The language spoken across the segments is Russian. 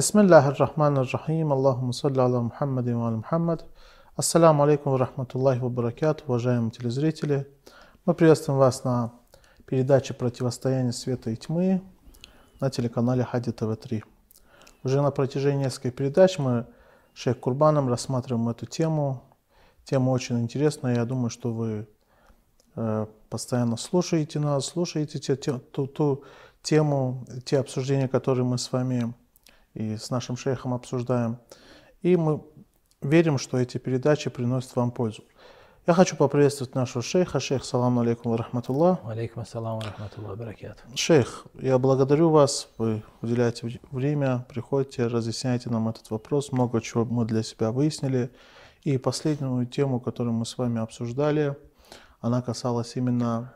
بسم الله الرحمن الرحيم اللهم صل على محمد وعلى محمد Ассаламу алейкум рахматуллахи вабаракат, уважаемые телезрители. Мы приветствуем вас на передаче «Противостояние света и тьмы» на телеканале Хади ТВ-3. Уже на протяжении нескольких передач мы с Шейх Курбаном рассматриваем эту тему. Тема очень интересная, я думаю, что вы э, постоянно слушаете нас, слушаете те, ту, ту тему, те обсуждения, которые мы с вами и с нашим шейхом обсуждаем. И мы верим, что эти передачи приносят вам пользу. Я хочу поприветствовать нашего шейха. Шейх, салам алейкум ар-рахматулла. Алейкум ассалам рахматулла баракят. Шейх, я благодарю вас. Вы уделяете время, приходите, разъясняете нам этот вопрос. Много чего мы для себя выяснили. И последнюю тему, которую мы с вами обсуждали, она касалась именно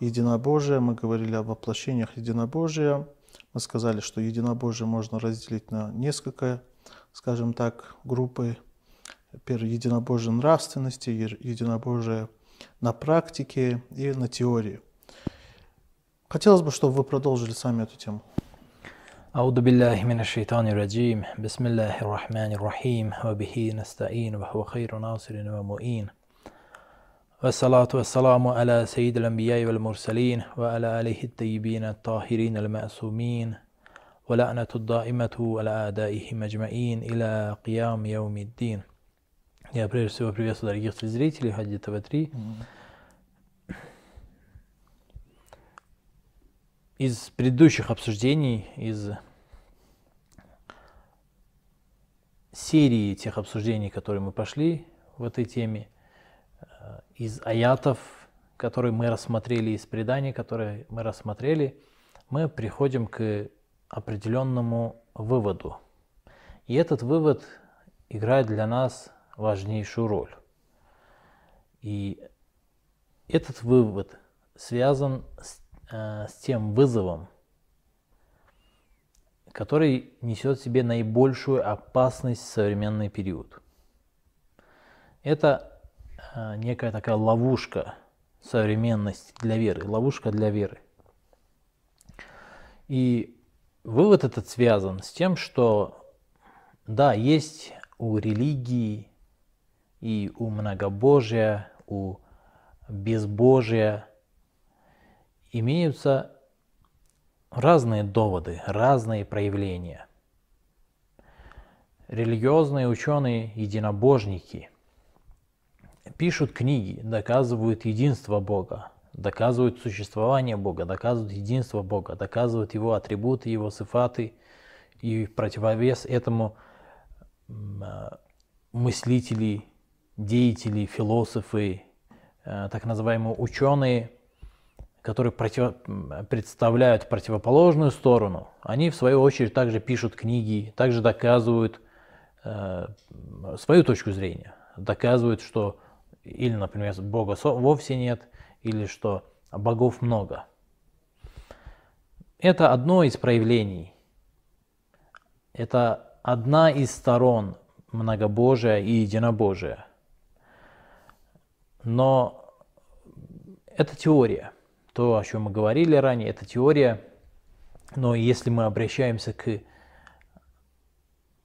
единобожия. Мы говорили о воплощениях единобожия. Мы сказали, что единобожие можно разделить на несколько, скажем так, группы. Первое – единобожие нравственности, единобожие на практике и на теории. Хотелось бы, чтобы вы продолжили сами эту тему. أعوذ بالله من الشيطان الرجيم بسم الله الرحمن الرحيم وبه نستعين وهو خير ناصر ومؤين والصلاة والسلام على سيد الأنبياء والمرسلين وعلى آله الطيبين الطاهرين المأسومين ولعنة الدائمة على أعدائهم أجمعين إلى قيام يوم الدين يا прежде всего приветствую дорогих зрителей Хади ТВ-3. Из предыдущих обсуждений, из серии тех обсуждений, которые мы пошли в этой теме, Э, из аятов, которые мы рассмотрели, из преданий, которые мы рассмотрели, мы приходим к определенному выводу. И этот вывод играет для нас важнейшую роль. И этот вывод связан с, э, с тем вызовом, который несет в себе наибольшую опасность в современный период. Это Э, некая такая ловушка современности для веры, ловушка для веры. И вывод этот связан с тем, что да, есть у религии и у многобожия, у безбожия имеются разные доводы, разные проявления. Религиозные ученые-единобожники – пишут книги, доказывают единство Бога, доказывают существование Бога, доказывают единство Бога, доказывают его атрибуты, его сифаты. И противовес этому а, мыслители, деятели, философы, э, так называемые ученые, которые против... представляют противоположную сторону, они в свою очередь также пишут книги, также доказывают э, свою точку зрения, доказывают, что или, например, Бога вовсе нет, или что богов много. Это одно из проявлений. Это одна из сторон многобожия и единобожия. Но это теория. То, о чем мы говорили ранее, это теория. Но если мы обращаемся к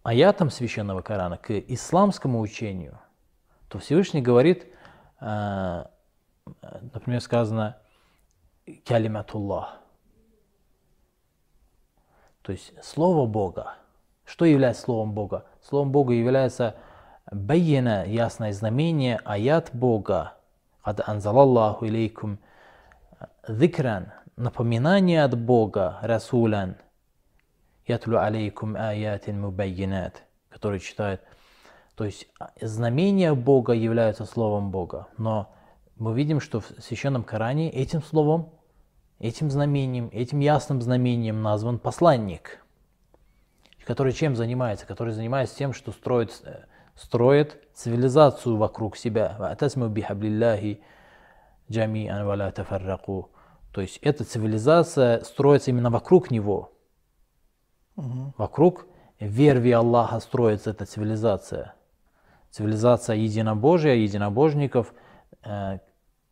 аятам священного Корана, к исламскому учению – то Всевышний говорит, э, например, сказано «калиматуллах», то есть слово Бога. Что является словом Бога? Словом Бога является байена, ясное знамение, аят Бога. Ад анзалаллаху илейкум дикран, напоминание от Бога, расулян, ятлю алейкум аятин мубайинат, который читает то есть а, знамения Бога являются словом Бога, но мы видим, что в Священном Коране этим словом, этим знамением, этим ясным знамением назван посланник, который чем занимается? Который занимается тем, что строит, э, строит цивилизацию вокруг себя. То есть эта цивилизация строится именно вокруг него. Вокруг верви Аллаха строится эта цивилизация – Цивилизация единобожия, единобожников э,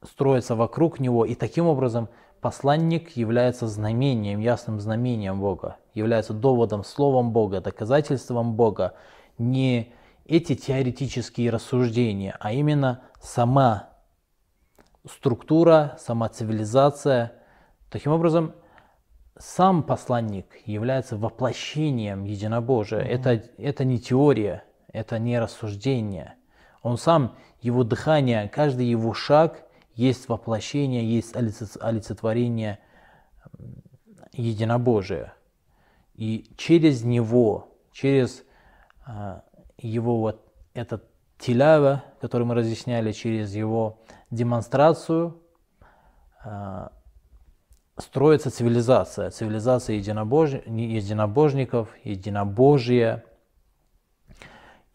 строится вокруг него, и таким образом посланник является знамением, ясным знамением Бога, является доводом, словом Бога, доказательством Бога. Не эти теоретические рассуждения, а именно сама структура, сама цивилизация. Таким образом, сам посланник является воплощением единобожия. Mm-hmm. Это, это не теория, это не рассуждение. Он сам, его дыхание, каждый его шаг есть воплощение, есть олицетворение единобожия. И через него, через а, его вот этот тилява, который мы разъясняли, через его демонстрацию, а, строится цивилизация, цивилизация единобож... единобожников, единобожие.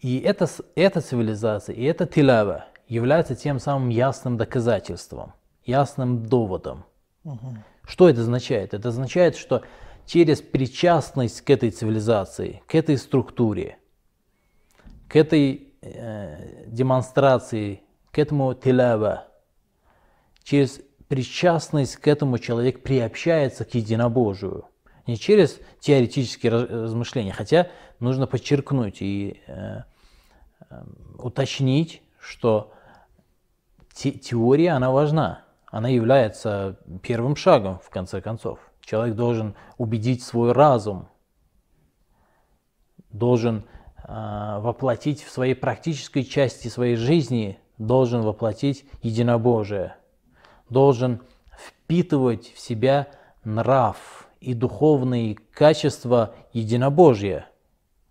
И эта эта цивилизация, и эта тилава является тем самым ясным доказательством, ясным доводом. Угу. Что это означает? Это означает, что через причастность к этой цивилизации, к этой структуре, к этой э, демонстрации, к этому тилава, через причастность к этому человек приобщается к единобожию. Не через теоретические размышления, хотя нужно подчеркнуть и э, Эм, уточнить, что те, теория, она важна. Она является первым шагом, в конце концов. Человек должен убедить свой разум, должен э, воплотить в своей практической части своей жизни, должен воплотить единобожие, должен впитывать в себя нрав и духовные качества единобожья,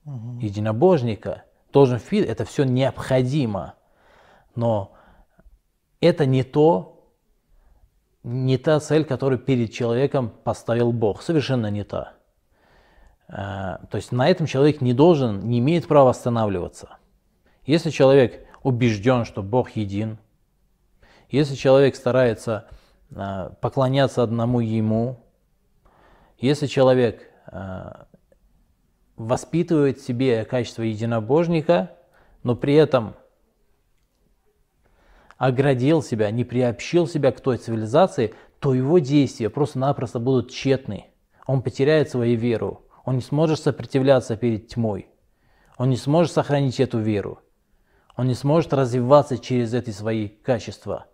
угу. единобожника – должен фид, это все необходимо. Но это не то, не та цель, которую перед человеком поставил Бог. Совершенно не та. Э, то есть на этом человек не должен, не имеет права останавливаться. Если человек убежден, что Бог един, если человек старается э, поклоняться одному Ему, если человек э, воспитывает в себе качество единобожника, но при этом оградил себя, не приобщил себя к той цивилизации, то его действия просто-напросто будут тщетны. Он потеряет свою веру, он не сможет сопротивляться перед тьмой, он не сможет сохранить эту веру, он не сможет развиваться через эти свои качества.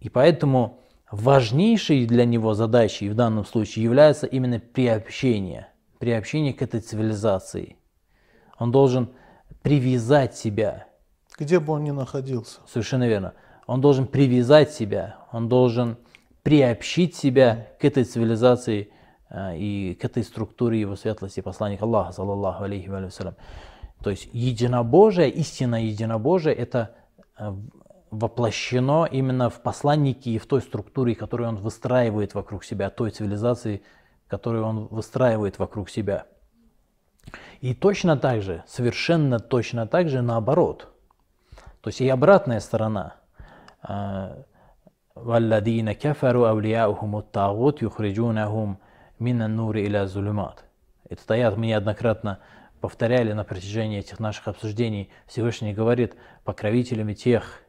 И поэтому важнейшей для него задачей в данном случае является именно приобщение – при к этой цивилизации. Он должен привязать себя. Где бы он ни находился. Совершенно верно. Он должен привязать себя, он должен приобщить себя к этой цивилизации а, и к этой структуре его светлости, посланник Аллаха, саллаллаху алейхи ва То есть единобожие, истина единобожие, это а, воплощено именно в посланнике и в той структуре, которую он выстраивает вокруг себя, той цивилизации, которые он выстраивает вокруг себя. И точно так же, совершенно точно так же наоборот. То есть и обратная сторона. والذين كفروا أولياؤهم الطاغوت يخرجونهم من النور إلى الظلمات. Этот аят мы неоднократно повторяли на протяжении этих наших обсуждений. Всевышний говорит покровителями тех,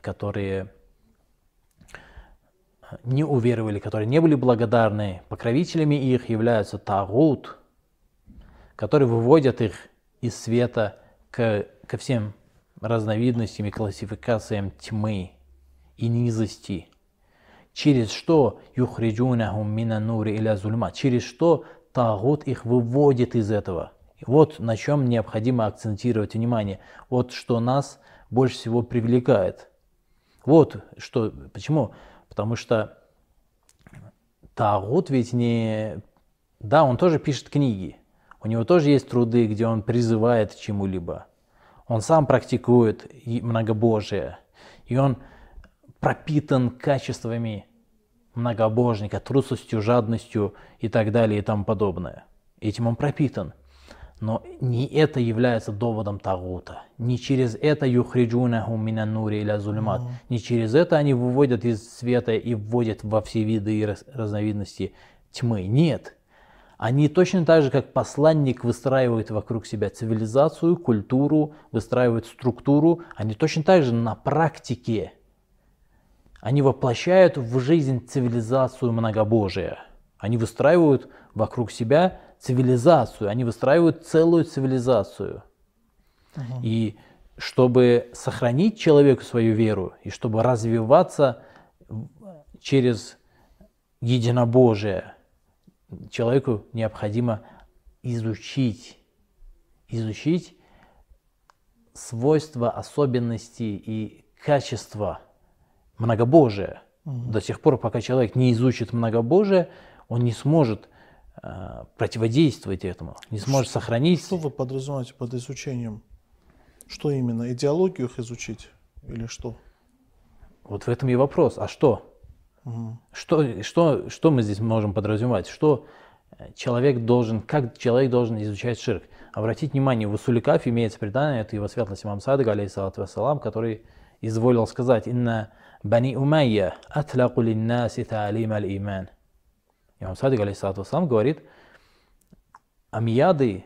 которые не уверовали, которые не были благодарны, покровителями их являются тагут, которые выводят их из света к, ко всем разновидностям и классификациям тьмы и низости, через что юхриджунахум мина нури или азульма? через что тагут их выводит из этого. Вот на чем необходимо акцентировать внимание, вот что нас больше всего привлекает. Вот что, почему Потому что Таагут ведь не... Да, он тоже пишет книги. У него тоже есть труды, где он призывает к чему-либо. Он сам практикует многобожие. И он пропитан качествами многобожника, трусостью, жадностью и так далее и тому подобное. Этим он пропитан – но не это является доводом Тагута. Не через это юхриджунаху мина нури или зулимат. Ну. Не через это они выводят из света и вводят во все виды и разновидности тьмы. Нет. Они точно так же, как посланник выстраивает вокруг себя цивилизацию, культуру, выстраивает структуру, они точно так же на практике, они воплощают в жизнь цивилизацию многобожия. Они выстраивают вокруг себя цивилизацию, они выстраивают целую цивилизацию. Угу. И чтобы сохранить человеку свою веру, и чтобы развиваться через единобожие, человеку необходимо изучить, изучить свойства, особенности и качества многобожия. Угу. До сих пор, пока человек не изучит многобожие, он не сможет Э, противодействовать этому, не сможет что, сохранить. Что вы подразумеваете под изучением? Что именно? Идеологию их изучить или что? Вот в этом и вопрос. А что? Угу. Что, что, что мы здесь можем подразумевать? Что э, человек должен, как человек должен изучать ширк? Обратите внимание, в Усуликафе имеется предание, это его светлость имам Садык, алейхиссалату вассалам, который изволил сказать, «Инна бани умайя атлаку линнаси таалим аль-иман». Имам Садик, алейсалату сам говорит, амияды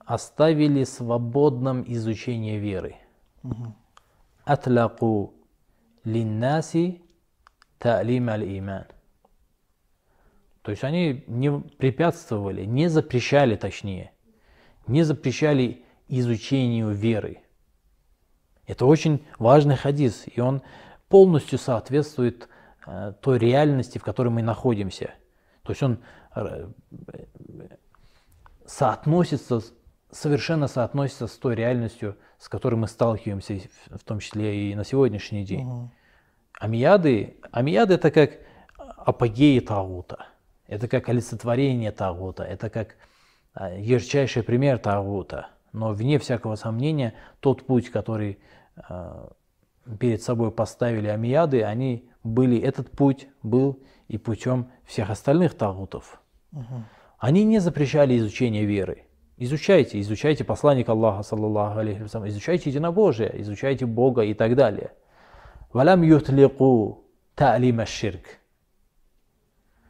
оставили свободным изучение веры. Атляку линнаси та'лим аль-иман. То есть они не препятствовали, не запрещали точнее, не запрещали изучению веры. Это очень важный хадис, и он полностью соответствует Э, той реальности, в которой мы находимся. То есть он э, соотносится, совершенно соотносится с той реальностью, с которой мы сталкиваемся, в том числе и на сегодняшний день. Угу. Амияды, амияды это как апогеи Таута, это как олицетворение Таута, это как э, ярчайший пример Таута. Но вне всякого сомнения, тот путь, который перед собой поставили амияды, они были, этот путь был и путем всех остальных тагутов. Угу. Они не запрещали изучение веры. Изучайте, изучайте Посланник Аллаха, саллаллаху алейхи вассалам, изучайте единобожие, изучайте Бога и так далее. Валям ютлику та'лима ширк.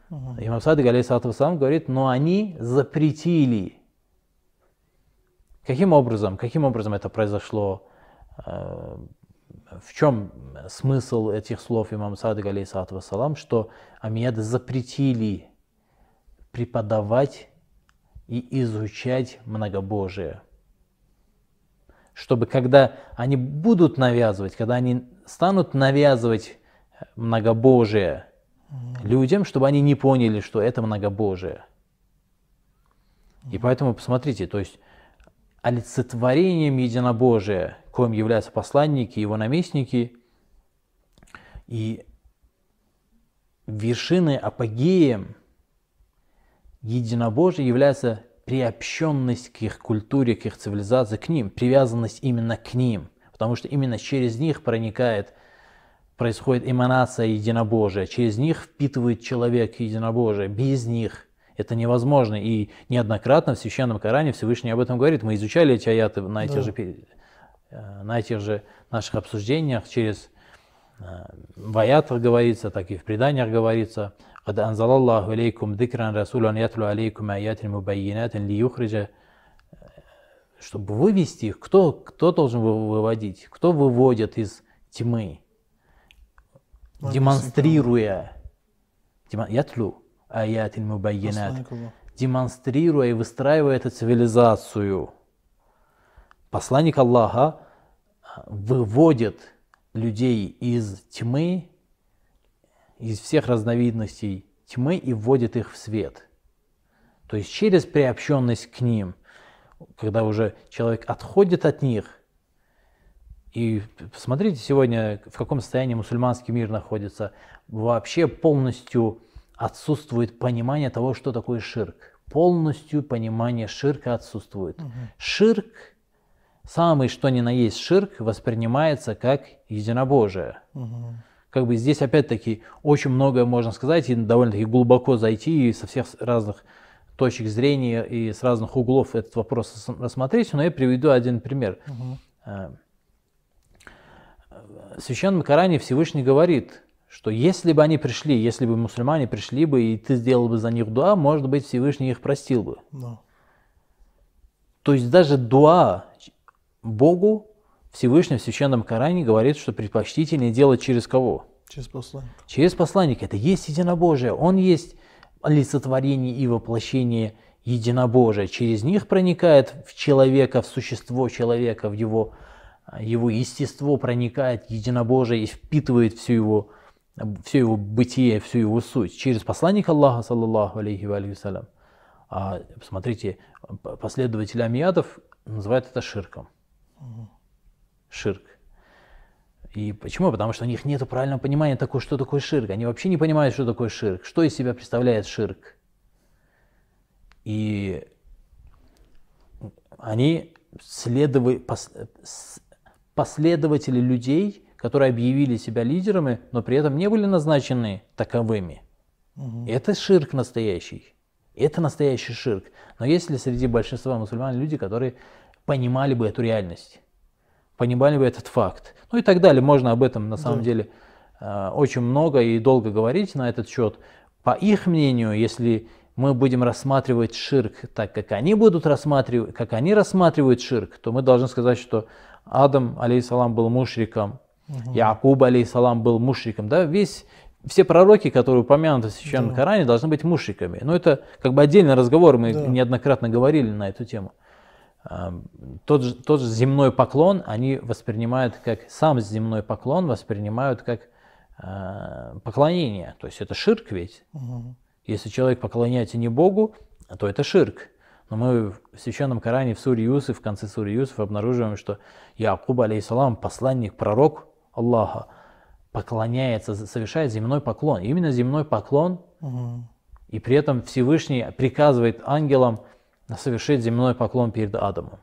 Имам Садык, алейхиссалату вассалам, говорит, но они запретили. Каким образом? Каким образом это произошло? Э, в чем смысл этих слов имама Садыка, алейсалату вассалам, что Амияда запретили преподавать и изучать многобожие. Чтобы когда они будут навязывать, когда они станут навязывать многобожие mm людям, чтобы они не поняли, что это многобожие. mm И поэтому посмотрите, то есть олицетворением единобожия, коим являются посланники, его наместники, и вершины, апогеем единобожия является приобщенность к их культуре, к их цивилизации, к ним, привязанность именно к ним, потому что именно через них проникает, происходит эманация единобожия, через них впитывает человек единобожие, без них – это невозможно. И неоднократно в Священном Коране Всевышний об этом говорит. Мы изучали эти аяты на этих, да. же, э, на этих же наших обсуждениях через э, в аятах говорится, так и в преданиях говорится. قد أنزل الله إليكم ذكرا رسولا يتلو عليكم آيات مبينات ليخرج чтобы вывести их, кто, кто должен выводить, кто выводит из тьмы, Написано. демонстрируя, ятлю, аят мубайянат, демонстрируя и выстраивая эту цивилизацию. Посланник Аллаха а, выводит людей из тьмы, из всех разновидностей тьмы и вводит их в свет. То есть через приобщенность к ним, когда уже человек отходит от них, и посмотрите сегодня, в каком состоянии мусульманский мир находится, вообще полностью отсутствует понимание того, что такое ширк. Полностью понимание ширка отсутствует. Угу. Ширк, самый что ни на есть ширк, воспринимается как единобожие. Угу как бы здесь опять-таки очень многое можно сказать и довольно-таки глубоко зайти и со всех разных точек зрения и с разных углов этот вопрос рассмотреть, но я приведу один пример. Угу. В э, Священном Коране Всевышний говорит, что если бы они пришли, если бы мусульмане пришли бы, и ты сделал бы за них дуа, может быть, Всевышний их простил бы. No. То есть даже дуа Богу Всевышний в Священном Коране говорит, что предпочтительнее делать через кого? Через посланника. Через посланника. Это есть единобожие. Он есть олицетворение и воплощение единобожия. Через них проникает в человека, в существо человека, в его, его естество проникает единобожие и впитывает всю его все его бытие, всю его суть через посланника Аллаха, саллаллаху алейхи ва алейхи А, посмотрите, последователи амиятов называют это ширком. Ширк. И почему? Потому что у них нет правильного понимания того, что такое ширк. Они вообще не понимают, что такое ширк, что из себя представляет ширк. И они следовы, последователи людей, которые объявили себя лидерами, но при этом не были назначены таковыми. Угу. Это ширк настоящий. Это настоящий ширк. Но есть ли среди большинства мусульман люди, которые понимали бы эту реальность, понимали бы этот факт? Ну и так далее. Можно об этом на самом да. деле э, очень много и долго говорить на этот счет. По их мнению, если мы будем рассматривать ширк так, как они будут рассматривать, как они рассматривают ширк, то мы должны сказать, что Адам, алейсалам, был мушриком, Угу. Якуб, алейсалам, был мушриком. Да? Весь, все пророки, которые упомянуты в Священном да. Коране, должны быть мушриками. Но это как бы отдельный разговор, мы да. неоднократно говорили на эту тему. А, тот же, тот же земной поклон они воспринимают как, сам земной поклон воспринимают как э, поклонение. То есть это ширк ведь. Угу. Если человек поклоняется не Богу, то это ширк. Но мы в Священном Коране, в Суре Юсуф, в конце Суре Юсуф обнаруживаем, что Якуб, алейсалам, посланник, пророк, Аллаха, поклоняется, совершает земной поклон. именно земной поклон, угу. и при этом Всевышний приказывает ангелам совершить земной поклон перед Адамом.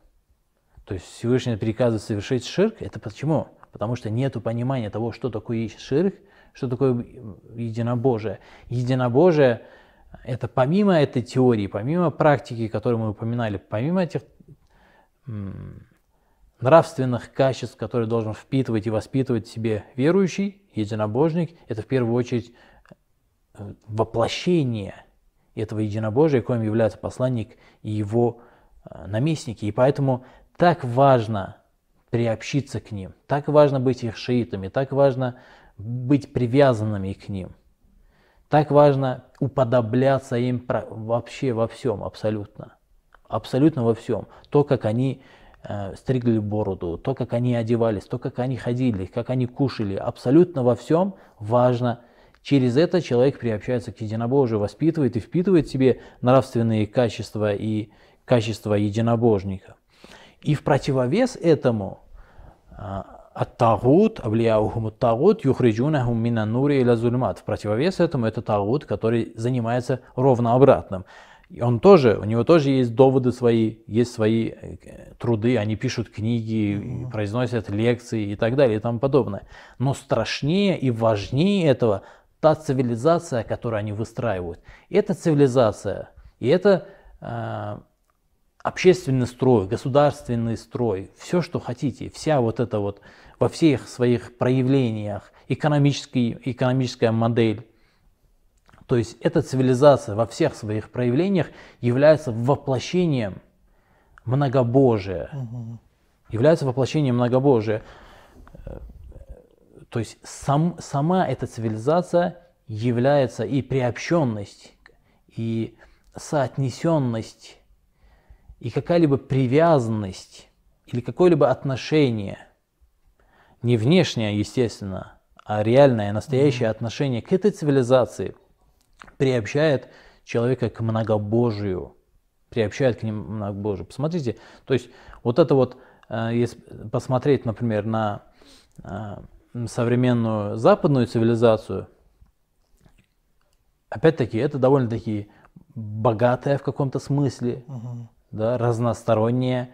То есть Всевышний приказывает совершить ширк. Это почему? Потому что нет понимания того, что такое ширк, что такое единобожие. Единобожие – это помимо этой теории, помимо практики, которую мы упоминали, помимо этих нравственных качеств, которые должен впитывать и воспитывать в себе верующий, единобожник, это в первую очередь э, воплощение этого единобожия, коим является посланник и его э, наместники. И поэтому так важно приобщиться к ним, так важно быть их шиитами, так важно быть привязанными к ним, так важно уподобляться им вообще во всем, абсолютно. Абсолютно во всем. То, как они Э, стригли бороду, то, как они одевались, то, как они ходили, как они кушали, абсолютно во всем важно. Через это человек приобщается к единобожию, воспитывает и впитывает в себе нравственные качества и качества единобожника. И в противовес этому э, Ат-тагут, авлияухум тагут юхриджунахум мина нури или В противовес этому это тагут, который занимается ровно обратным. И он тоже, у него тоже есть доводы свои, есть свои э, труды, они пишут книги, mm-hmm. произносят лекции и так далее и тому подобное. Но страшнее и важнее этого та цивилизация, которую они выстраивают. И эта цивилизация, и это э, общественный строй, государственный строй, все, что хотите, вся вот эта вот во всех своих проявлениях, экономический, экономическая модель, то есть эта цивилизация во всех своих проявлениях является воплощением многобожия. Угу. Является воплощением многобожия. То есть сам, сама эта цивилизация является и приобщенность, и соотнесенность, и какая-либо привязанность, или какое-либо отношение, не внешнее, естественно, а реальное, настоящее mm-hmm. отношение к этой цивилизации – приобщает человека к многобожию, приобщает к ним многобожию. Посмотрите, то есть вот это вот, э, если посмотреть, например, на э, современную западную цивилизацию, опять-таки, это довольно-таки богатая в каком-то смысле, угу. да, разносторонняя.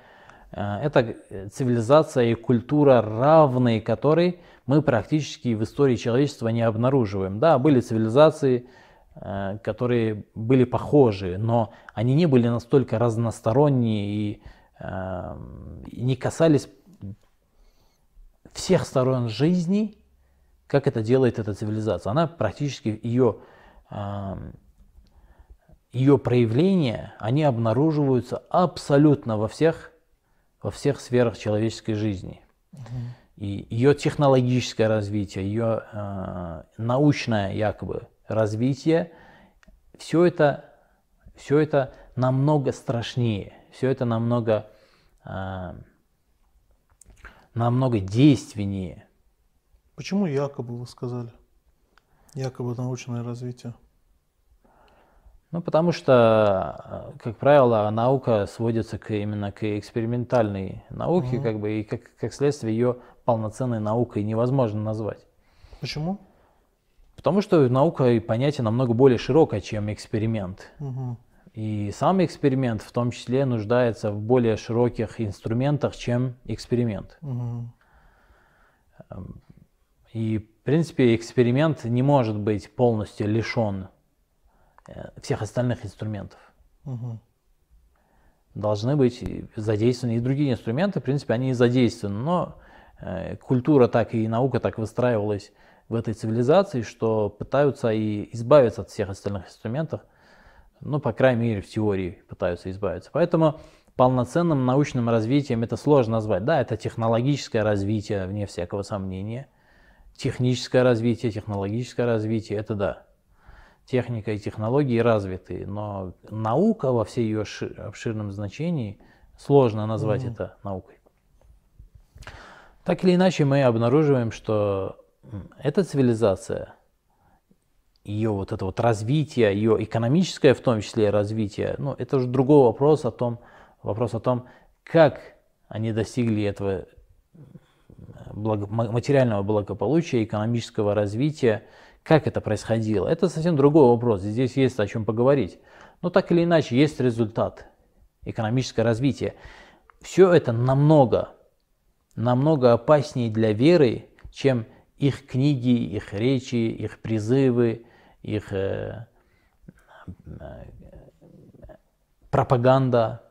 Э, это цивилизация и культура, равные которой мы практически в истории человечества не обнаруживаем. Да, были цивилизации, Э, которые были похожи, но они не были настолько разносторонние э, и, не касались всех сторон жизни, как это делает эта цивилизация. Она практически ее, э, ее проявления, они обнаруживаются абсолютно во всех, во всех сферах человеческой жизни. Угу. И ее технологическое развитие, ее э, научное якобы развитие, все это, все это намного страшнее, все это намного, э, намного действеннее. Почему якобы вы сказали? Якобы научное развитие. Ну, потому что, э, как правило, наука сводится к, именно к экспериментальной науке, угу. как бы, и как, как следствие ее полноценной наукой невозможно назвать. Почему? Потому что наука и понятие намного более широкое, чем эксперимент. Угу. И сам эксперимент в том числе нуждается в более широких инструментах, чем эксперимент. Угу. И, в принципе, эксперимент не может быть полностью лишен э, всех остальных инструментов. Угу. Должны быть задействованы и другие инструменты, в принципе, они и задействованы, но э, культура так и наука так выстраивалась в этой цивилизации, что пытаются и избавиться от всех остальных инструментов, ну, по крайней мере, в теории пытаются избавиться. Поэтому полноценным научным развитием это сложно назвать. Да, это технологическое развитие, вне всякого сомнения. Техническое развитие, технологическое развитие, это да. Техника и технологии развиты, но наука во всей ее обширном значении сложно назвать mm-hmm. это наукой. Так или иначе, мы обнаруживаем, что эта цивилизация, ее вот это вот развитие, ее экономическое в том числе развитие, ну, это уже другой вопрос о том, вопрос о том, как они достигли этого э, благо, материального благополучия, экономического развития, как это происходило. Это совсем другой вопрос, здесь есть о чем поговорить. Но так или иначе, есть результат, экономическое развитие. Все это намного, намного опаснее для веры, чем их книги, их речи, их призывы, их э, э, пропаганда,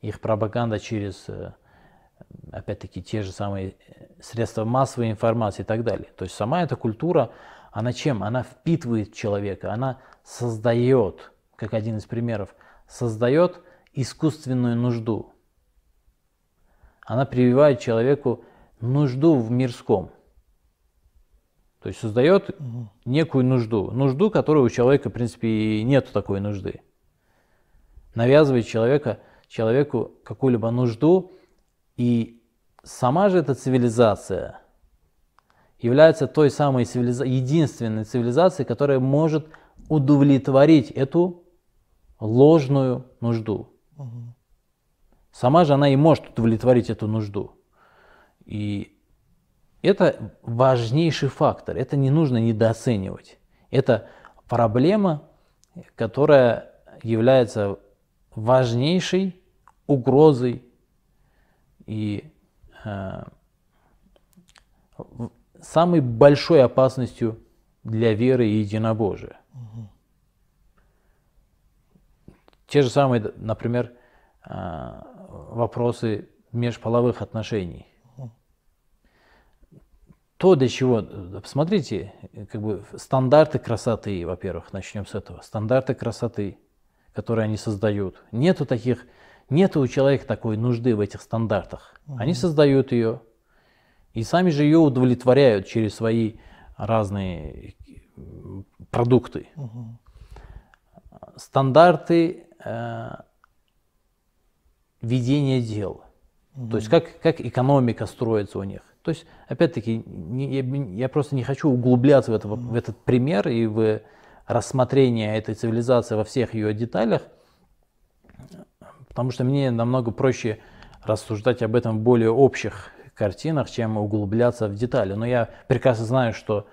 их пропаганда через, э, опять-таки, те же самые средства массовой информации и так далее. То есть сама эта культура, она чем? Она впитывает человека, она создает, как один из примеров, создает искусственную нужду. Она прививает человеку нужду в мирском – то есть создает угу. некую нужду, нужду, которой у человека, в принципе, и нет такой нужды. Навязывает человека, человеку какую-либо нужду, и сама же эта цивилизация является той самой цивилиза- единственной цивилизацией, которая может удовлетворить эту ложную нужду. Угу. Сама же она и может удовлетворить эту нужду. И это важнейший фактор, это не нужно недооценивать. Это проблема, которая является важнейшей угрозой и э, самой большой опасностью для веры и единобожия. Угу. Те же самые, например, э, вопросы межполовых отношений то, для чего, посмотрите, э, э, как бы стандарты красоты, во-первых, начнем с этого, стандарты красоты, которые они создают. Нету таких, нету у человека такой нужды в этих стандартах. Они создают ее, и сами же ее удовлетворяют через свои разные продукты. Стандарты э, ведения дел, то есть как, как экономика строится у них то есть, опять-таки, я просто не хочу углубляться в, это, в этот пример и в рассмотрение этой цивилизации во всех ее деталях, потому что мне намного проще рассуждать об этом в более общих картинах, чем углубляться в детали. Но я прекрасно знаю, что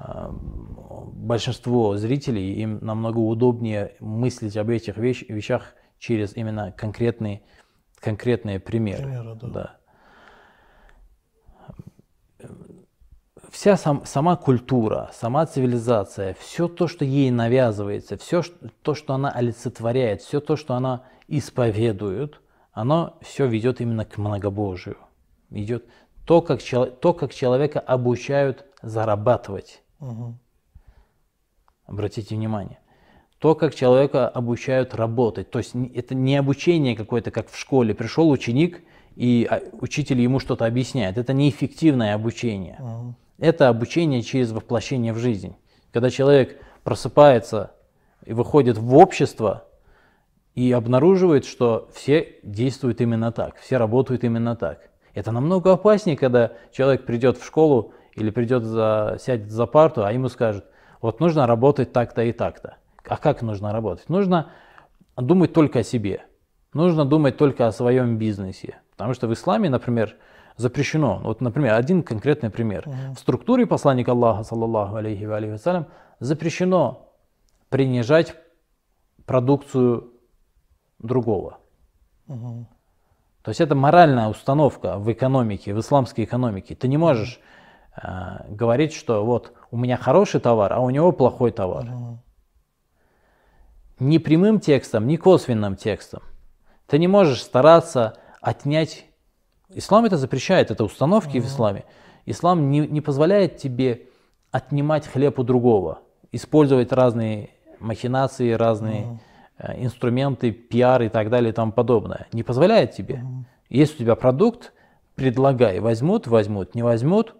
э, большинство зрителей им намного удобнее мыслить об этих вещ- вещах через именно конкретные, конкретные примеры. примеры да. Да. вся сам, сама культура, сама цивилизация, все то, что ей навязывается, все что, то, что она олицетворяет, все то, что она исповедует, оно все ведет именно к многобожию. Идет то, как, то, как человека обучают зарабатывать. Угу. Обратите внимание. То, как человека обучают работать. То есть это не обучение какое-то, как в школе. Пришел ученик, и а, учитель ему что-то объясняет. Это неэффективное обучение. Угу это обучение через воплощение в жизнь. Когда человек просыпается и выходит в общество и обнаруживает, что все действуют именно так, все работают именно так. Это намного опаснее, когда человек придет в школу или придет за, сядет за парту, а ему скажут, вот нужно работать так-то и так-то. А как нужно работать? Нужно думать только о себе. Нужно думать только о своем бизнесе. Потому что в исламе, например, запрещено. Вот, например, один конкретный пример. Угу. В структуре посланника Аллаха, саллаллаху алейхи ва алейхи вассалям, запрещено принижать продукцию другого. Угу. То есть это моральная установка в экономике, в исламской экономике. Ты не можешь э, говорить, что вот у меня хороший товар, а у него плохой товар. Угу. Ни прямым текстом, ни косвенным текстом. Ты не можешь стараться отнять Ислам это запрещает, это установки mm-hmm. в исламе. Ислам не, не позволяет тебе отнимать хлеб у другого, использовать разные махинации, разные mm-hmm. инструменты, пиар и так далее и тому подобное. Не позволяет тебе. Mm-hmm. Если у тебя продукт, предлагай. Возьмут, возьмут, не возьмут.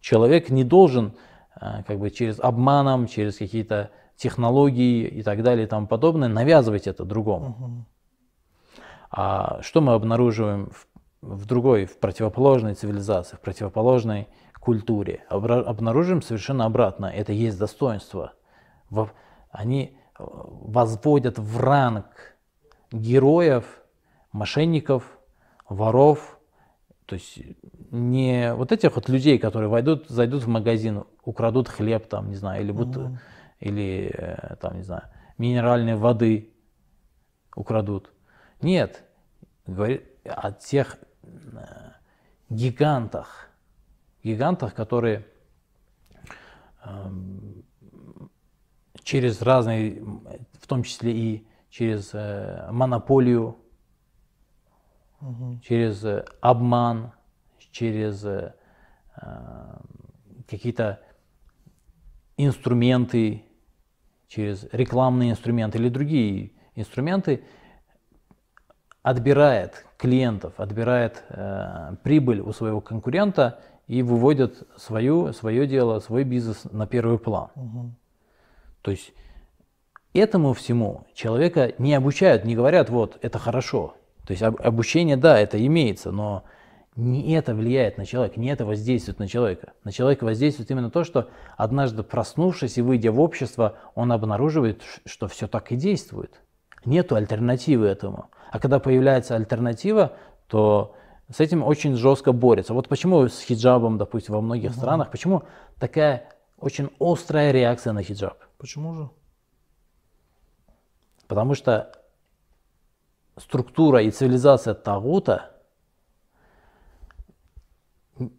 Человек не должен э, как бы через обманом, через какие-то технологии и так далее и тому подобное навязывать это другому. Mm-hmm. А что мы обнаруживаем в в другой, в противоположной цивилизации, в противоположной культуре, обнаружим совершенно обратно, это есть достоинство. Они э, возводят в ранг героев, мошенников, воров, то есть не вот этих вот людей, которые войдут, зайдут в магазин, украдут хлеб там, не знаю, или, будто, mm-hmm. или э, там, не знаю, минеральной воды украдут. Нет, говорит, от тех, гигантах, гигантах, которые эм, через разные, в том числе и через э, монополию, через э, обман, через э, эм, какие-то инструменты, через рекламные инструменты или другие инструменты отбирает клиентов, отбирает э, прибыль у своего конкурента и выводит свою, свое дело, свой бизнес на первый план. Угу. То есть этому всему человека не обучают, не говорят, вот, это хорошо. То есть об, обучение, да, это имеется, но не это влияет на человека, не это воздействует на человека. На человека воздействует именно то, что однажды проснувшись и выйдя в общество, он обнаруживает, что все так и действует. Нету альтернативы этому. А когда появляется альтернатива, то с этим очень жестко борется. Вот почему с хиджабом, допустим, во многих угу. странах, почему такая очень острая реакция на хиджаб? Почему же? Потому что структура и цивилизация Тагута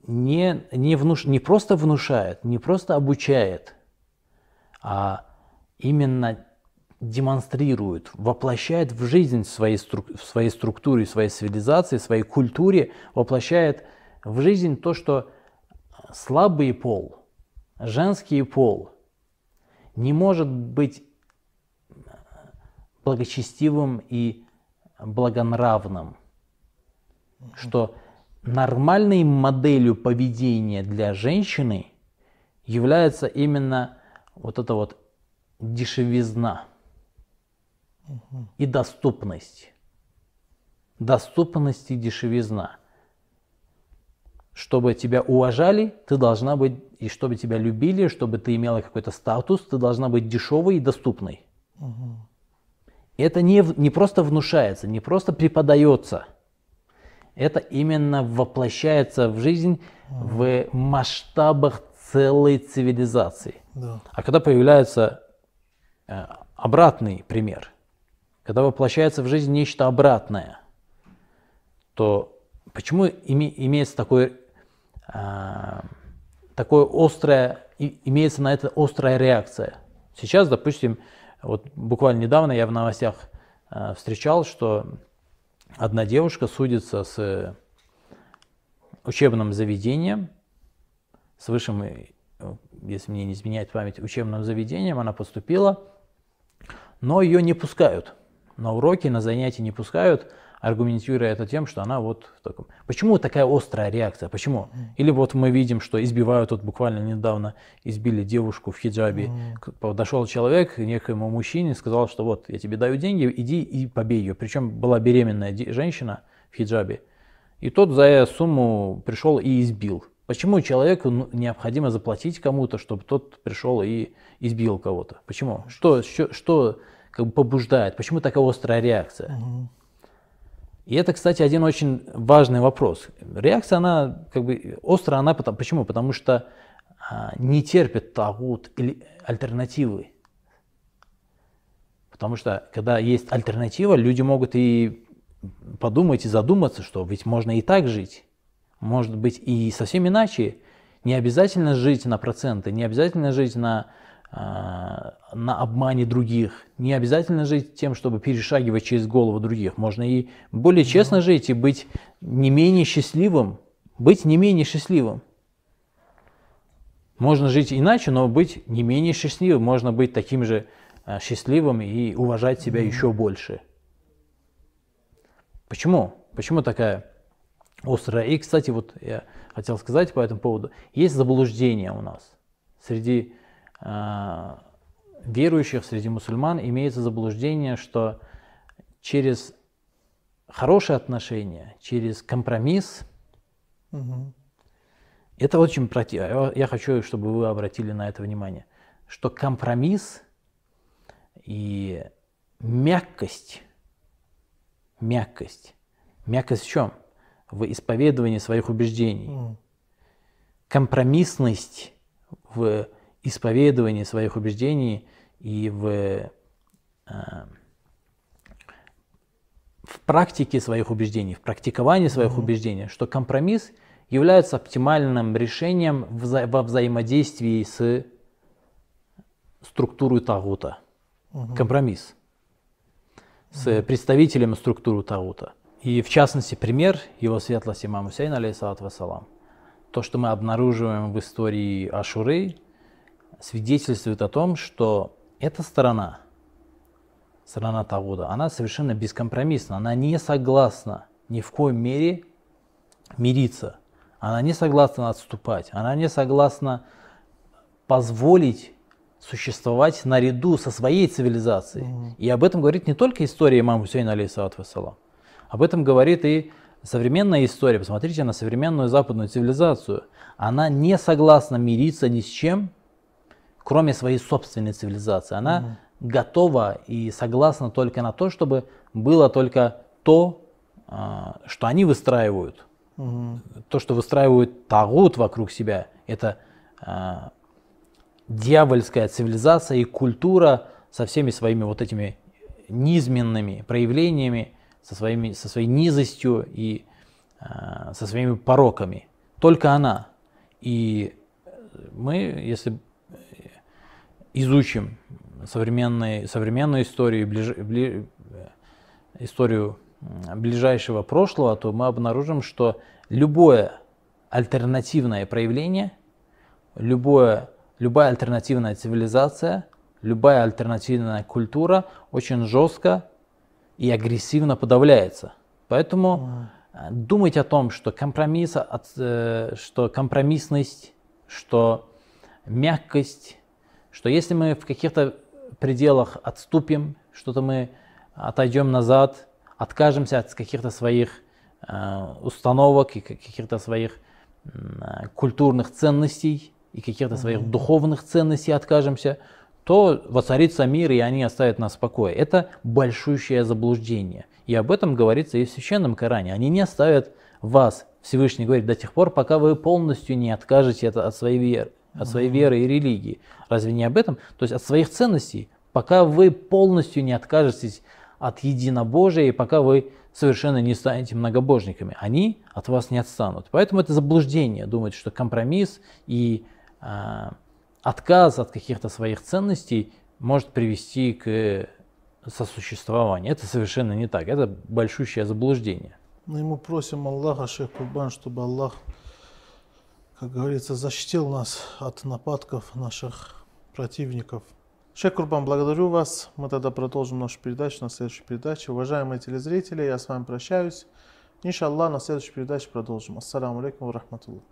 не, не, внуш, не просто внушает, не просто обучает, а именно демонстрирует, воплощает в жизнь своей, струк... в своей структуре, своей цивилизации, своей культуре, воплощает в жизнь то, что слабый пол, женский пол не может быть благочестивым и благонравным, что нормальной моделью поведения для женщины является именно вот эта вот дешевизна – и доступность. Доступность и дешевизна. Чтобы тебя уважали, ты должна быть, и чтобы тебя любили, чтобы ты имела какой-то статус, ты должна быть дешевой и доступной. Угу. Это не, не просто внушается, не просто преподается. Это именно воплощается в жизнь угу. в масштабах целой цивилизации. Да. А когда появляется э, обратный пример – когда воплощается в жизнь нечто обратное, то почему име, имеется такое, э, а, такое острое, и, имеется на это острая реакция? Сейчас, допустим, вот буквально недавно я в новостях э, встречал, что одна девушка судится с учебным заведением, с высшим, э, если мне не изменяет память, учебным заведением, она поступила, но ее не пускают – на уроки, на занятия не пускают, аргументируя это тем, что она вот... Таком... Почему такая острая реакция? Почему? Или вот мы видим, что избивают, вот буквально недавно избили девушку в хиджабе. Mm. Подошел человек к некому мужчине, сказал, что вот, я тебе даю деньги, иди и побей ее. Причем была беременная женщина в хиджабе. И тот за сумму пришел и избил. Почему человеку необходимо заплатить кому-то, чтобы тот пришел и избил кого-то? Почему? Что, что, что как бы побуждает? Почему такая острая реакция? И это, кстати, один очень важный вопрос. Реакция, она как бы острая, она потому, почему? Потому что а, не терпит тагут или альтернативы. Потому что когда есть альтернатива, люди могут и подумать, и задуматься, что ведь можно и так жить. Может быть и совсем иначе. Не обязательно жить на проценты, не обязательно жить на Э, на обмане других. Не обязательно жить тем, чтобы перешагивать через голову других. Можно и более ну. честно жить и быть не менее счастливым. Быть не менее счастливым. Можно жить иначе, но быть не менее счастливым. Можно быть таким же э, счастливым и уважать себя еще больше. Почему? Почему такая острая? И, кстати, вот я хотел сказать по этому поводу. Есть заблуждение у нас среди Э, верующих среди мусульман имеется заблуждение, что через хорошие отношения, через компромисс, угу. это очень против. Я хочу, чтобы вы обратили на это внимание, что компромисс и мягкость, мягкость, мягкость в чем? В исповедовании своих убеждений, угу. компромиссность в исповедовании своих убеждений и в, э, в практике своих убеждений, в практиковании своих mm-hmm. убеждений, что компромисс является оптимальным решением вза- во взаимодействии с структурой Тагута. Угу. Компромисс с угу. представителем структуры Тагута. И в частности пример его светлости имам Хусейн, алейсалат вассалам. То, что мы обнаруживаем в истории Ашуры, свидетельствует о том, что эта сторона, сторона Тагуда, она совершенно бескомпромиссна, она не согласна ни в коем мере мириться, она не согласна отступать, она не согласна позволить существовать наряду со своей цивилизацией. Mm-hmm. И об этом говорит не только история имама Хусейна, алейхиссалату об этом говорит и современная история. Посмотрите на современную западную цивилизацию. Она не согласна мириться ни с чем, кроме своей собственной цивилизации. Она угу. готова и согласна только на то, чтобы было только то, а, что они выстраивают. Угу. То, что выстраивают тагут вокруг себя, это а, дьявольская цивилизация и культура со всеми своими вот этими низменными проявлениями, со, своими, со своей низостью и э, со своими пороками. Только она. И мы, если изучим современные, современную историю, ближ, бли, э, историю ближайшего прошлого, то мы обнаружим, что любое альтернативное проявление, любое, любая альтернативная цивилизация, любая альтернативная культура очень жестко и агрессивно подавляется. Поэтому mm. думать о том, что, компромисс, э, что компромиссность, что мягкость, что если мы в каких-то пределах отступим, что-то мы отойдем назад, откажемся от каких-то своих э, установок и каких-то своих э, культурных ценностей и каких-то mm-hmm. своих духовных ценностей откажемся, то воцарится мир, и они оставят нас в покое. Это большущее заблуждение. И об этом говорится и в Священном Коране. Они не оставят вас, Всевышний говорит, до тех пор, пока вы полностью не откажете от, от своей веры от своей веры и религии. Разве не об этом? То есть от своих ценностей, пока вы полностью не откажетесь от единобожия и пока вы совершенно не станете многобожниками. Они от вас не отстанут. Поэтому это заблуждение думать, что компромисс и э, отказ от каких-то своих ценностей может привести к сосуществованию. Это совершенно не так. Это большущее заблуждение. Мы ему просим Аллаха, шейх Курбан, чтобы Аллах как говорится, защитил нас от нападков наших противников. Шейх Курбан, благодарю вас. Мы тогда продолжим нашу передачу на следующей передаче. Уважаемые телезрители, я с вами прощаюсь. Иншаллах, на следующей передаче продолжим. Ассаламу алейкум ва рахматуллах.